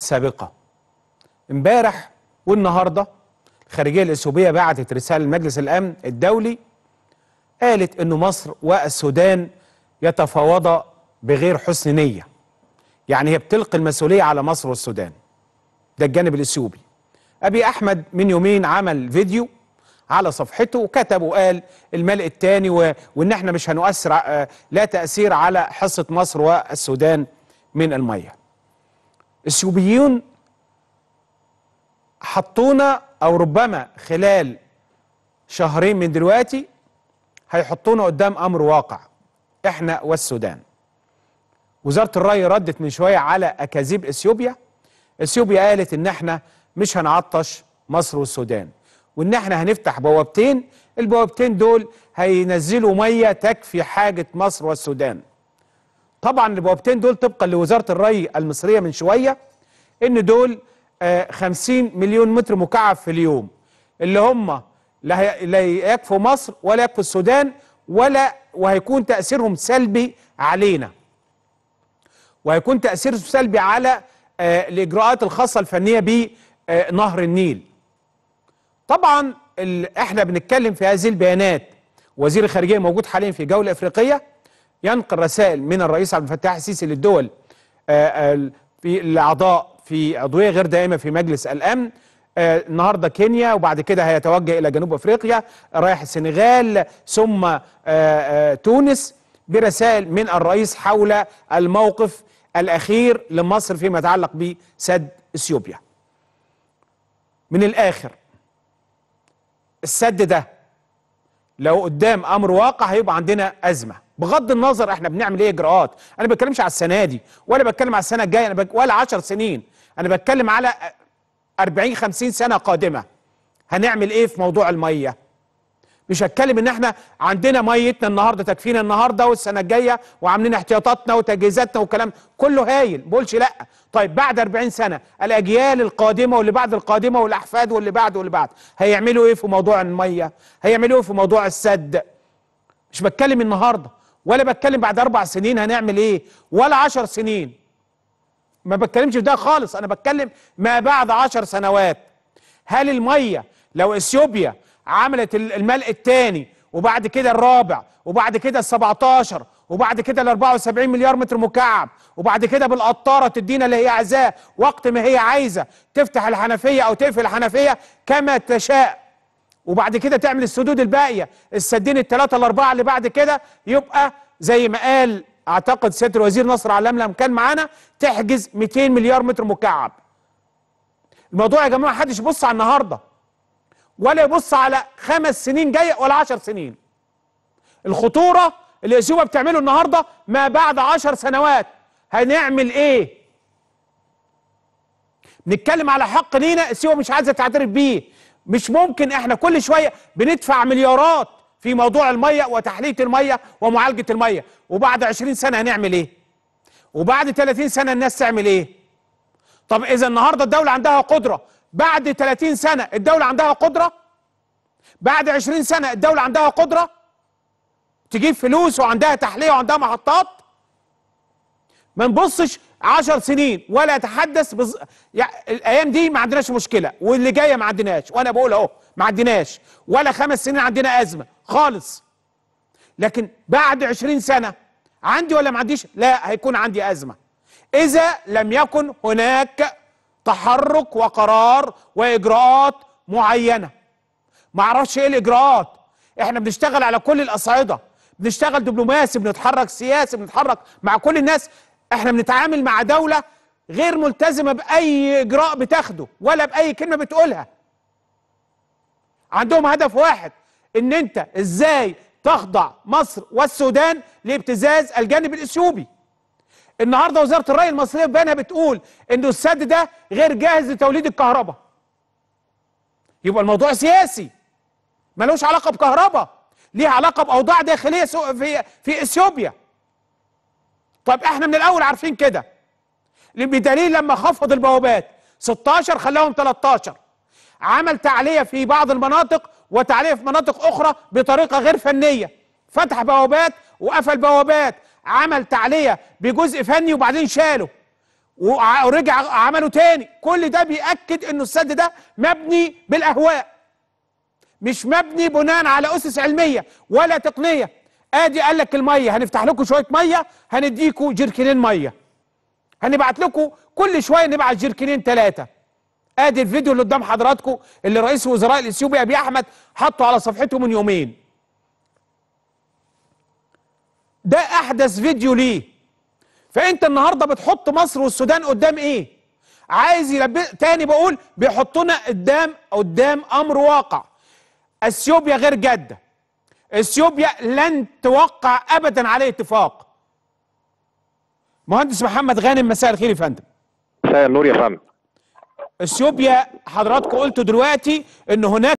سابقة امبارح والنهاردة الخارجية الإثيوبية بعتت رسالة لمجلس الأمن الدولي قالت أن مصر والسودان يتفاوضا بغير حسن نية يعني هي بتلقي المسؤولية على مصر والسودان ده الجانب الإثيوبي أبي أحمد من يومين عمل فيديو على صفحته وكتب وقال الملء الثاني و... وإن احنا مش هنؤثر آه، لا تأثير على حصة مصر والسودان من الميه الاثيوبيون حطونا او ربما خلال شهرين من دلوقتي هيحطونا قدام امر واقع احنا والسودان وزاره الري ردت من شويه على اكاذيب اثيوبيا اثيوبيا قالت ان احنا مش هنعطش مصر والسودان وان احنا هنفتح بوابتين البوابتين دول هينزلوا ميه تكفي حاجه مصر والسودان طبعا البوابتين دول طبقا لوزاره الري المصريه من شويه ان دول 50 آه، مليون متر مكعب في اليوم اللي هم لا يكفوا مصر ولا يكفوا السودان ولا وهيكون تاثيرهم سلبي علينا وهيكون تاثير سلبي على آه، الاجراءات الخاصه الفنيه بنهر آه، النيل طبعا احنا بنتكلم في هذه البيانات وزير الخارجيه موجود حاليا في جوله افريقيه ينقل رسائل من الرئيس عبد الفتاح السيسي للدول آه، آه، في الاعضاء في عضويه غير دائمه في مجلس الامن آه، النهارده كينيا وبعد كده هيتوجه الى جنوب افريقيا رايح السنغال ثم تونس برسائل من الرئيس حول الموقف الاخير لمصر فيما يتعلق بسد اثيوبيا. من الاخر السد ده لو قدام امر واقع هيبقى عندنا ازمه بغض النظر احنا بنعمل ايه اجراءات انا ما بتكلمش على السنه دي ولا بتكلم على السنه الجايه بك... ولا 10 سنين انا بتكلم على 40 50 سنه قادمه هنعمل ايه في موضوع الميه مش هتكلم ان احنا عندنا ميتنا النهارده تكفينا النهارده والسنه الجايه وعاملين احتياطاتنا وتجهيزاتنا والكلام كله هايل ما بقولش لا طيب بعد 40 سنه الاجيال القادمه واللي بعد القادمه والاحفاد واللي بعد واللي بعد هيعملوا ايه في موضوع الميه هيعملوا ايه في موضوع السد مش بتكلم النهارده ولا بتكلم بعد أربع سنين هنعمل إيه ولا عشر سنين ما بتكلمش في ده خالص أنا بتكلم ما بعد عشر سنوات هل المية لو إثيوبيا عملت الملء الثاني وبعد كده الرابع وبعد كده ال17 وبعد كده ال 74 مليار متر مكعب وبعد كده بالقطاره تدينا اللي هي عايزاه وقت ما هي عايزه تفتح الحنفيه او تقفل الحنفيه كما تشاء وبعد كده تعمل السدود الباقيه السدين الثلاثه الاربعه اللي بعد كده يبقى زي ما قال اعتقد سياده الوزير نصر علام لما كان معانا تحجز 200 مليار متر مكعب الموضوع يا جماعه حدش يبص على النهارده ولا يبص على خمس سنين جايه ولا عشر سنين الخطوره اللي ايجوبا بتعمله النهارده ما بعد عشر سنوات هنعمل ايه نتكلم على حق لينا سيوه مش عايزه تعترف بيه مش ممكن احنا كل شويه بندفع مليارات في موضوع الميه وتحليه الميه ومعالجه الميه وبعد 20 سنه هنعمل ايه وبعد 30 سنه الناس تعمل ايه طب اذا النهارده الدوله عندها قدره بعد 30 سنه الدوله عندها قدره بعد 20 سنه الدوله عندها قدره تجيب فلوس وعندها تحليه وعندها محطات ما نبصش 10 سنين ولا اتحدث بز... يعني الايام دي ما عندناش مشكله واللي جايه ما عندناش وانا بقول اهو ما عندناش ولا خمس سنين عندنا ازمه خالص لكن بعد 20 سنه عندي ولا ما عنديش لا هيكون عندي ازمه اذا لم يكن هناك تحرك وقرار واجراءات معينه ما اعرفش ايه الاجراءات احنا بنشتغل على كل الاصعده بنشتغل دبلوماسي بنتحرك سياسي بنتحرك مع كل الناس احنا بنتعامل مع دولة غير ملتزمة بأي إجراء بتاخده ولا بأي كلمة بتقولها عندهم هدف واحد ان انت ازاي تخضع مصر والسودان لابتزاز الجانب الاثيوبي النهارده وزاره الري المصريه بانها بتقول ان السد ده غير جاهز لتوليد الكهرباء يبقى الموضوع سياسي ملوش علاقه بكهرباء ليه علاقه باوضاع داخليه في في اثيوبيا طب احنا من الاول عارفين كده بدليل لما خفض البوابات 16 خلاهم 13 عمل تعليه في بعض المناطق وتعليه في مناطق اخرى بطريقه غير فنيه فتح بوابات وقفل بوابات عمل تعليه بجزء فني وبعدين شاله ورجع عمله تاني كل ده بيأكد انه السد ده مبني بالاهواء مش مبني بناء على اسس علميه ولا تقنيه ادي قال لك الميه هنفتح لكم شويه ميه هنديكم جركنين ميه هنبعت لكم كل شويه نبعت جركنين ثلاثه ادي الفيديو اللي قدام حضراتكم اللي رئيس وزراء الاثيوبي ابي احمد حطه على صفحته من يومين ده احدث فيديو ليه فانت النهارده بتحط مصر والسودان قدام ايه عايز يلبي تاني بقول بيحطونا قدام قدام امر واقع اثيوبيا غير جاده اثيوبيا لن توقع ابدا على اتفاق مهندس محمد غانم مساء الخير يا فندم مساء النور يا فندم اثيوبيا حضراتكم قلتوا دلوقتي ان هناك